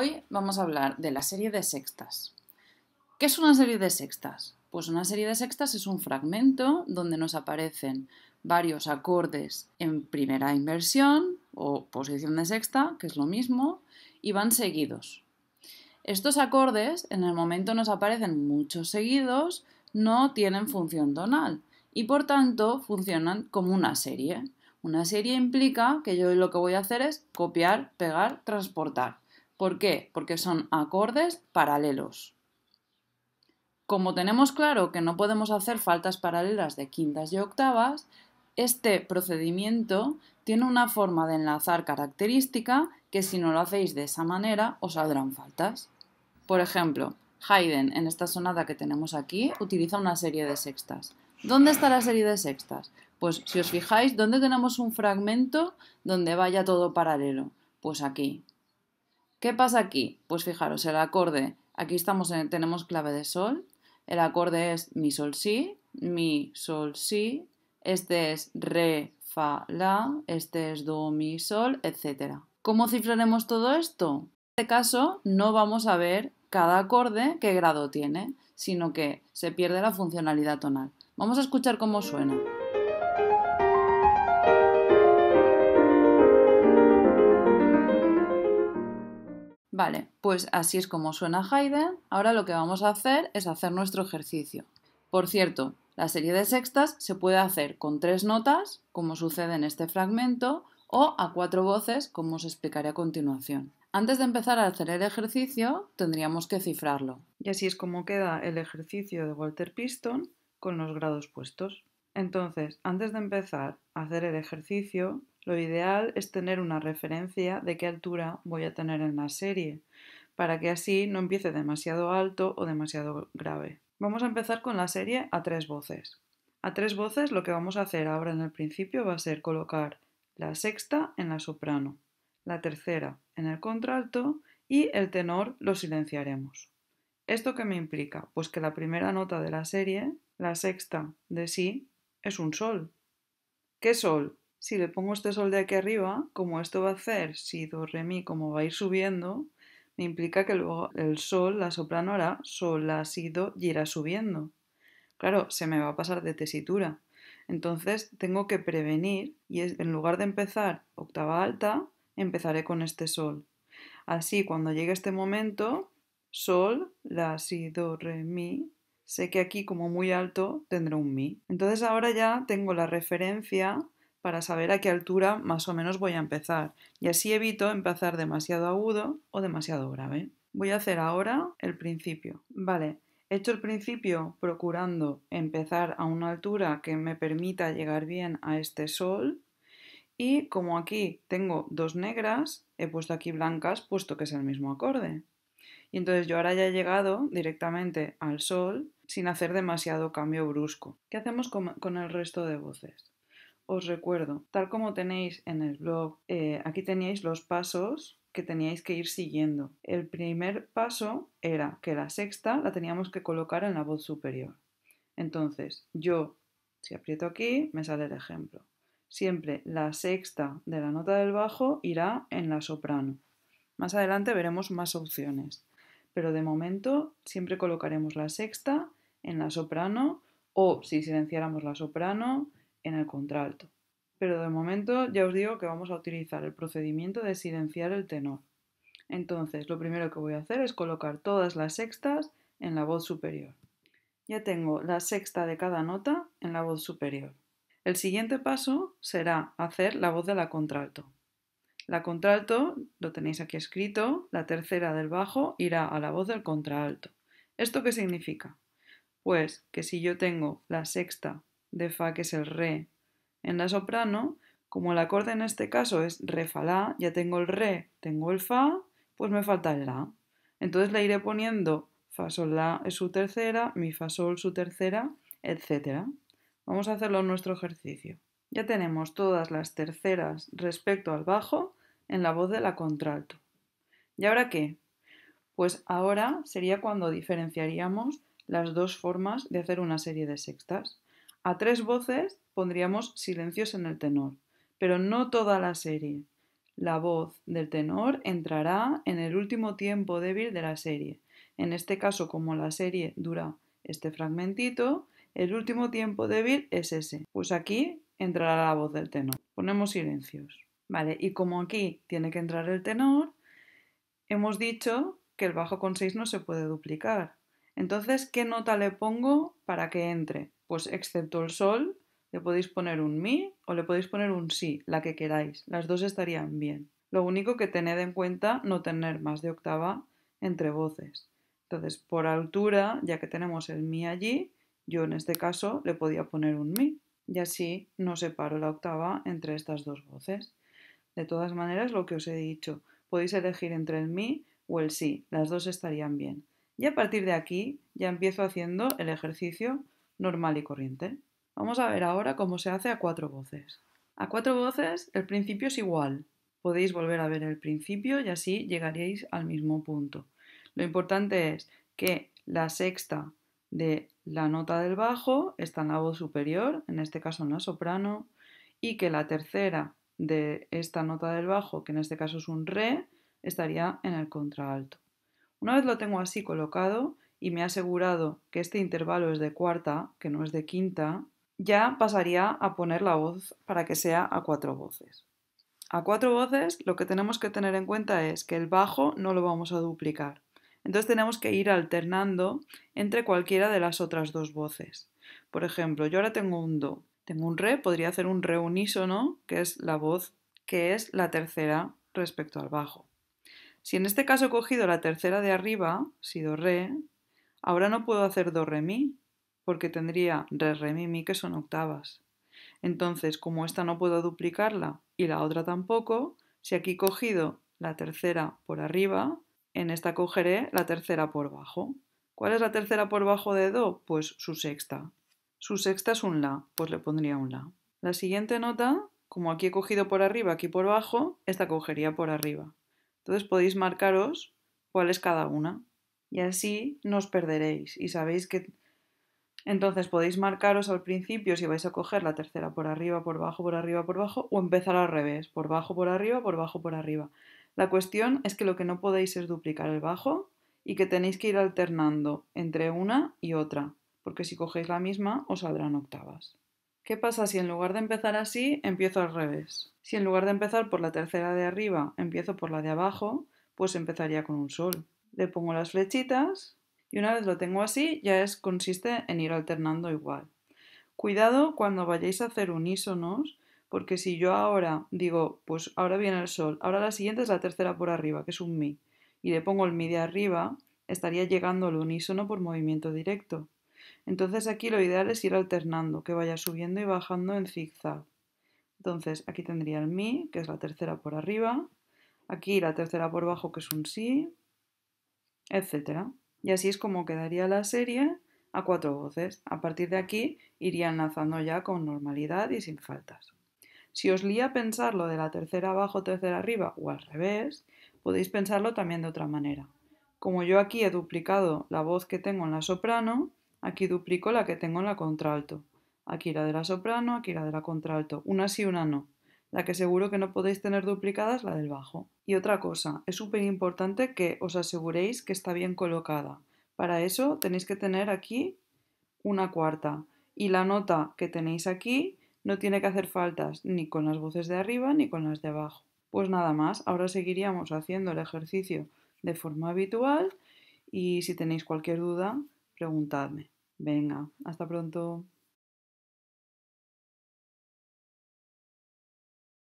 Hoy vamos a hablar de la serie de sextas. ¿Qué es una serie de sextas? Pues una serie de sextas es un fragmento donde nos aparecen varios acordes en primera inversión o posición de sexta, que es lo mismo, y van seguidos. Estos acordes, en el momento nos aparecen muchos seguidos, no tienen función tonal y por tanto funcionan como una serie. Una serie implica que yo lo que voy a hacer es copiar, pegar, transportar. ¿Por qué? Porque son acordes paralelos. Como tenemos claro que no podemos hacer faltas paralelas de quintas y octavas, este procedimiento tiene una forma de enlazar característica que si no lo hacéis de esa manera os saldrán faltas. Por ejemplo, Haydn, en esta sonata que tenemos aquí, utiliza una serie de sextas. ¿Dónde está la serie de sextas? Pues si os fijáis, ¿dónde tenemos un fragmento donde vaya todo paralelo? Pues aquí, ¿Qué pasa aquí? Pues fijaros, el acorde, aquí estamos tenemos clave de sol, el acorde es mi sol si, mi sol si, este es re, fa, la, este es do, mi, sol, etc. ¿Cómo cifraremos todo esto? En este caso no vamos a ver cada acorde qué grado tiene, sino que se pierde la funcionalidad tonal. Vamos a escuchar cómo suena. Vale, pues así es como suena Haydn. Ahora lo que vamos a hacer es hacer nuestro ejercicio. Por cierto, la serie de sextas se puede hacer con tres notas, como sucede en este fragmento, o a cuatro voces, como os explicaré a continuación. Antes de empezar a hacer el ejercicio, tendríamos que cifrarlo. Y así es como queda el ejercicio de Walter Piston con los grados puestos. Entonces, antes de empezar a hacer el ejercicio, lo ideal es tener una referencia de qué altura voy a tener en la serie, para que así no empiece demasiado alto o demasiado grave. Vamos a empezar con la serie a tres voces. A tres voces lo que vamos a hacer ahora en el principio va a ser colocar la sexta en la soprano, la tercera en el contralto y el tenor lo silenciaremos. ¿Esto qué me implica? Pues que la primera nota de la serie, la sexta de sí, es un sol. ¿Qué sol? si le pongo este sol de aquí arriba, como esto va a hacer si do re mi como va a ir subiendo, me implica que luego el sol, la soprano hará sol, la si do y irá subiendo. Claro, se me va a pasar de tesitura. Entonces tengo que prevenir y en lugar de empezar octava alta, empezaré con este sol. Así cuando llegue este momento, sol, la si do re mi, sé que aquí como muy alto tendré un mi. Entonces ahora ya tengo la referencia para saber a qué altura más o menos voy a empezar y así evito empezar demasiado agudo o demasiado grave. Voy a hacer ahora el principio. Vale, he hecho el principio procurando empezar a una altura que me permita llegar bien a este sol y como aquí tengo dos negras, he puesto aquí blancas puesto que es el mismo acorde. Y entonces yo ahora ya he llegado directamente al sol sin hacer demasiado cambio brusco. ¿Qué hacemos con, el resto de voces? os recuerdo, tal como tenéis en el blog, eh, aquí teníais los pasos que teníais que ir siguiendo. El primer paso era que la sexta la teníamos que colocar en la voz superior. Entonces, yo, si aprieto aquí, me sale el ejemplo. Siempre la sexta de la nota del bajo irá en la soprano. Más adelante veremos más opciones, pero de momento siempre colocaremos la sexta en la soprano o si silenciáramos la soprano en el contralto. Pero de momento ya os digo que vamos a utilizar el procedimiento de silenciar el tenor. Entonces, lo primero que voy a hacer es colocar todas las sextas en la voz superior. Ya tengo la sexta de cada nota en la voz superior. El siguiente paso será hacer la voz de la contralto. La contralto, lo tenéis aquí escrito, la tercera del bajo irá a la voz del contralto. ¿Esto qué significa? Pues que si yo tengo la sexta de fa que es el re. En la soprano, como el acorde en este caso es re fa la, ya tengo el re, tengo el fa, pues me falta el la. Entonces le iré poniendo fa sol la es su tercera, mi fa sol su tercera, etc. Vamos a hacerlo en nuestro ejercicio. Ya tenemos todas las terceras respecto al bajo en la voz de la contralto. ¿Y ahora qué? Pues ahora sería cuando diferenciaríamos las dos formas de hacer una serie de sextas. A tres voces pondríamos silencios en el tenor, pero no toda la serie. La voz del tenor entrará en el último tiempo débil de la serie. En este caso, como la serie dura este fragmentito, el último tiempo débil es ese. Pues aquí entrará la voz del tenor. Ponemos silencios. Vale, y como aquí tiene que entrar el tenor, hemos dicho que el bajo con seis no se puede duplicar. Entonces, ¿qué nota le pongo para que entre? Pues excepto el sol, le podéis poner un mi o le podéis poner un si, la que queráis. Las dos estarían bien. Lo único que tened en cuenta no tener más de octava entre voces. Entonces, por altura, ya que tenemos el mi allí, yo en este caso le podía poner un mi y así no separo la octava entre estas dos voces. De todas maneras, lo que os he dicho, podéis elegir entre el mi o el si, las dos estarían bien. Y a partir de aquí ya empiezo haciendo el ejercicio normal y corriente. Vamos a ver ahora cómo se hace a cuatro voces. A cuatro voces el principio es igual. Podéis volver a ver el principio y así llegaréis al mismo punto. Lo importante es que la sexta de la nota del bajo está en la voz superior, en este caso en la soprano, y que la tercera de esta nota del bajo, que en este caso es un re, estaría en el contraalto. Una vez lo tengo así colocado, y me ha asegurado que este intervalo es de cuarta, que no es de quinta, ya pasaría a poner la voz para que sea a cuatro voces. A cuatro voces lo que tenemos que tener en cuenta es que el bajo no lo vamos a duplicar. Entonces tenemos que ir alternando entre cualquiera de las otras dos voces. Por ejemplo, yo ahora tengo un do, tengo un re, podría hacer un re unísono, que es la voz que es la tercera respecto al bajo. Si en este caso he cogido la tercera de arriba, si re, Ahora no puedo hacer do re mi porque tendría re re mi mi que son octavas. Entonces, como esta no puedo duplicarla y la otra tampoco, si aquí he cogido la tercera por arriba, en esta cogeré la tercera por bajo. ¿Cuál es la tercera por bajo de do? Pues su sexta. Su sexta es un la, pues le pondría un la. La siguiente nota, como aquí he cogido por arriba, aquí por bajo, esta cogería por arriba. Entonces podéis marcaros cuál es cada una y así no os perderéis y sabéis que entonces podéis marcaros al principio si vais a coger la tercera por arriba, por abajo, por arriba, por abajo o empezar al revés, por bajo, por arriba, por bajo, por arriba. La cuestión es que lo que no podéis es duplicar el bajo y que tenéis que ir alternando entre una y otra, porque si cogéis la misma os saldrán octavas. ¿Qué pasa si en lugar de empezar así empiezo al revés? Si en lugar de empezar por la tercera de arriba empiezo por la de abajo, pues empezaría con un sol le pongo las flechitas y una vez lo tengo así ya es, consiste en ir alternando igual. Cuidado cuando vayáis a hacer unísonos, porque si yo ahora digo, pues ahora viene el sol, ahora la siguiente es la tercera por arriba, que es un mi, y le pongo el mi de arriba, estaría llegando al unísono por movimiento directo. Entonces aquí lo ideal es ir alternando, que vaya subiendo y bajando en zigzag. Entonces aquí tendría el mi, que es la tercera por arriba, aquí la tercera por bajo, que es un si, Etcétera. Y así es como quedaría la serie a cuatro voces. A partir de aquí irían lanzando ya con normalidad y sin faltas. Si os lía pensarlo de la tercera abajo, tercera arriba o al revés, podéis pensarlo también de otra manera. Como yo aquí he duplicado la voz que tengo en la soprano, aquí duplico la que tengo en la contralto. Aquí la de la soprano, aquí la de la contralto. Una sí, una no la que seguro que no podéis tener duplicada es la del bajo. Y otra cosa, es súper importante que os aseguréis que está bien colocada. Para eso tenéis que tener aquí una cuarta y la nota que tenéis aquí no tiene que hacer faltas ni con las voces de arriba ni con las de abajo. Pues nada más, ahora seguiríamos haciendo el ejercicio de forma habitual y si tenéis cualquier duda, preguntadme. Venga, hasta pronto.